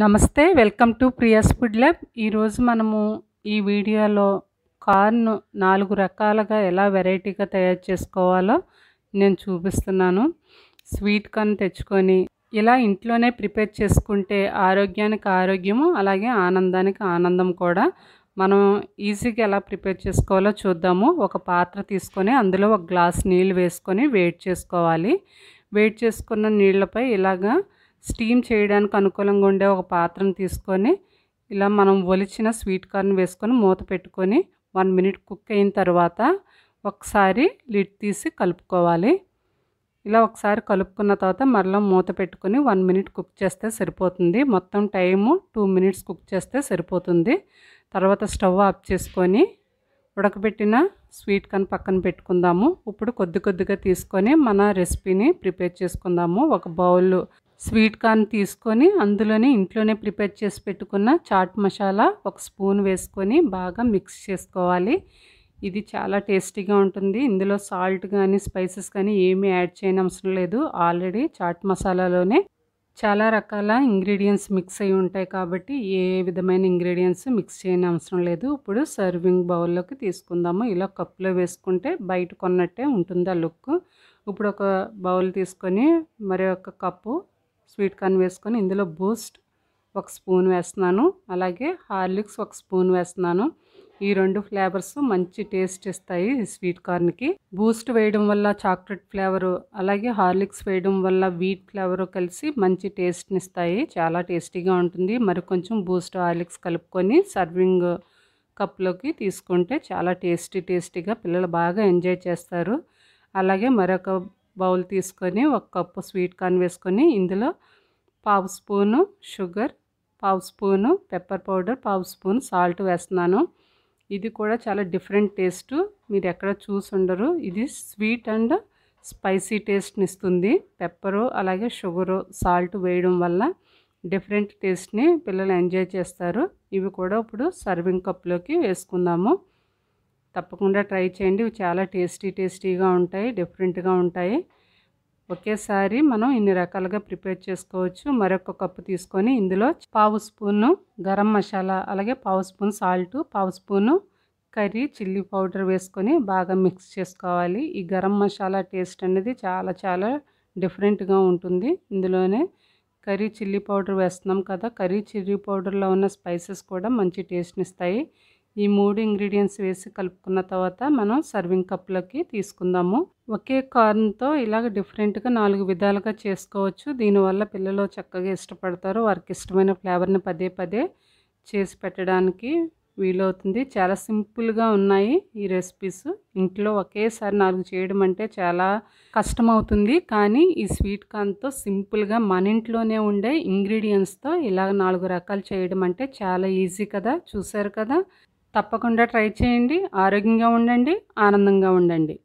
నమస్తే welcome to Priya's food lab ఈరోజు మనము ఈ వీడియోలో కార్న్ నాలుగు రకాలుగా ఎలా వెరైటీగా తయారు చేసుకోవాలో నేను చూపిస్తున్నాను స్వీట్ కార్న్ తెచ్చుకొని ఇలా ఇంట్లోనే ప్రిపేర్ చేసుకుంటే ఆరోగ్యానికి ఆరోగ్యము అలాగే ఆనందానికి ఆనందం కూడా మనం ఈజీగా ఎలా ప్రిపేర్ చేసుకోవాలో చూద్దాము ఒక పాత్ర తీసుకొని అందులో ఒక గ్లాస్ నీళ్ళు వేసుకొని వెయిట్ చేసుకోవాలి వెయిట్ చేసుకున్న నీళ్ళపై ఇలాగా స్టీమ్ చేయడానికి అనుకూలంగా ఉండే ఒక పాత్రను తీసుకొని ఇలా మనం ఒలిచిన స్వీట్ కార్న్ వేసుకొని మూత పెట్టుకొని వన్ మినిట్ కుక్ అయిన తర్వాత ఒకసారి లిడ్ తీసి కలుపుకోవాలి ఇలా ఒకసారి కలుపుకున్న తర్వాత మరలా మూత పెట్టుకొని వన్ మినిట్ కుక్ చేస్తే సరిపోతుంది మొత్తం టైము టూ మినిట్స్ కుక్ చేస్తే సరిపోతుంది తర్వాత స్టవ్ ఆఫ్ చేసుకొని ఉడకబెట్టిన స్వీట్ కార్న్ పక్కన పెట్టుకుందాము ఇప్పుడు కొద్ది కొద్దిగా తీసుకొని మన రెసిపీని ప్రిపేర్ చేసుకుందాము ఒక బౌల్ స్వీట్ కార్న్ తీసుకొని అందులోనే ఇంట్లోనే ప్రిపేర్ చేసి పెట్టుకున్న చాట్ మసాలా ఒక స్పూన్ వేసుకొని బాగా మిక్స్ చేసుకోవాలి ఇది చాలా టేస్టీగా ఉంటుంది ఇందులో సాల్ట్ కానీ స్పైసెస్ కానీ ఏమీ యాడ్ చేయనవసరం లేదు ఆల్రెడీ చాట్ మసాలాలోనే చాలా రకాల ఇంగ్రీడియంట్స్ మిక్స్ అయి ఉంటాయి కాబట్టి ఏ విధమైన ఇంగ్రీడియంట్స్ మిక్స్ చేయని అవసరం లేదు ఇప్పుడు సర్వింగ్ బౌల్లోకి తీసుకుందాము ఇలా కప్లో వేసుకుంటే బయట కొన్నట్టే ఉంటుంది ఆ లుక్ ఇప్పుడు ఒక బౌల్ తీసుకొని మరి ఒక కప్పు స్వీట్ కార్న్ వేసుకొని ఇందులో బూస్ట్ ఒక స్పూన్ వేస్తున్నాను అలాగే హార్లిక్స్ ఒక స్పూన్ వేస్తున్నాను ఈ రెండు ఫ్లేవర్స్ మంచి టేస్ట్ ఇస్తాయి స్వీట్ కార్న్కి బూస్ట్ వేయడం వల్ల చాక్లెట్ ఫ్లేవరు అలాగే హార్లిక్స్ వేయడం వల్ల వీట్ ఫ్లేవరు కలిసి మంచి టేస్ట్ని ఇస్తాయి చాలా టేస్టీగా ఉంటుంది మరి కొంచెం బూస్ట్ హార్లిక్స్ కలుపుకొని సర్వింగ్ కప్లోకి తీసుకుంటే చాలా టేస్టీ టేస్టీగా పిల్లలు బాగా ఎంజాయ్ చేస్తారు అలాగే మరొక బౌల్ తీసుకొని ఒక కప్పు స్వీట్ కార్న్ వేసుకొని ఇందులో పావు స్పూను షుగర్ పావు స్పూను పెప్పర్ పౌడర్ పావు స్పూన్ సాల్ట్ వేస్తున్నాను ఇది కూడా చాలా డిఫరెంట్ టేస్ట్ మీరు ఎక్కడ చూసుండరు ఇది స్వీట్ అండ్ స్పైసీ టేస్ట్ని ఇస్తుంది పెప్పరు అలాగే షుగరు సాల్ట్ వేయడం వల్ల డిఫరెంట్ టేస్ట్ని పిల్లలు ఎంజాయ్ చేస్తారు ఇవి కూడా ఇప్పుడు సర్వింగ్ కప్లోకి వేసుకుందాము తప్పకుండా ట్రై చేయండి ఇవి చాలా టేస్టీ టేస్టీగా ఉంటాయి డిఫరెంట్గా ఉంటాయి ఒకేసారి మనం ఇన్ని రకాలుగా ప్రిపేర్ చేసుకోవచ్చు మరొక కప్పు తీసుకొని ఇందులో పావు స్పూను గరం మసాలా అలాగే పావు స్పూన్ సాల్ట్ పావు స్పూను కర్రీ చిల్లీ పౌడర్ వేసుకొని బాగా మిక్స్ చేసుకోవాలి ఈ గరం మసాలా టేస్ట్ అనేది చాలా చాలా డిఫరెంట్గా ఉంటుంది ఇందులోనే కర్రీ చిల్లీ పౌడర్ వేస్తున్నాం కదా కర్రీ చిల్లీ పౌడర్లో ఉన్న స్పైసెస్ కూడా మంచి టేస్ట్ని ఇస్తాయి ఈ మూడు ఇంగ్రీడియంట్స్ వేసి కలుపుకున్న తర్వాత మనం సర్వింగ్ కప్లోకి తీసుకుందాము ఒకే కార్న్తో ఇలాగ డిఫరెంట్గా నాలుగు విధాలుగా చేసుకోవచ్చు దీనివల్ల పిల్లలు చక్కగా ఇష్టపడతారు వారికి ఇష్టమైన ఫ్లేవర్ని పదే పదే చేసి పెట్టడానికి వీలవుతుంది చాలా సింపుల్గా ఉన్నాయి ఈ రెసిపీస్ ఇంట్లో ఒకేసారి నాలుగు చేయడం అంటే చాలా కష్టం అవుతుంది కానీ ఈ స్వీట్ కార్న్తో సింపుల్గా మన ఇంట్లోనే ఉండే ఇంగ్రీడియంట్స్తో ఇలా నాలుగు రకాలు చేయడం అంటే చాలా ఈజీ కదా చూసారు కదా తప్పకుండా ట్రై చేయండి ఆరోగ్యంగా ఉండండి ఆనందంగా ఉండండి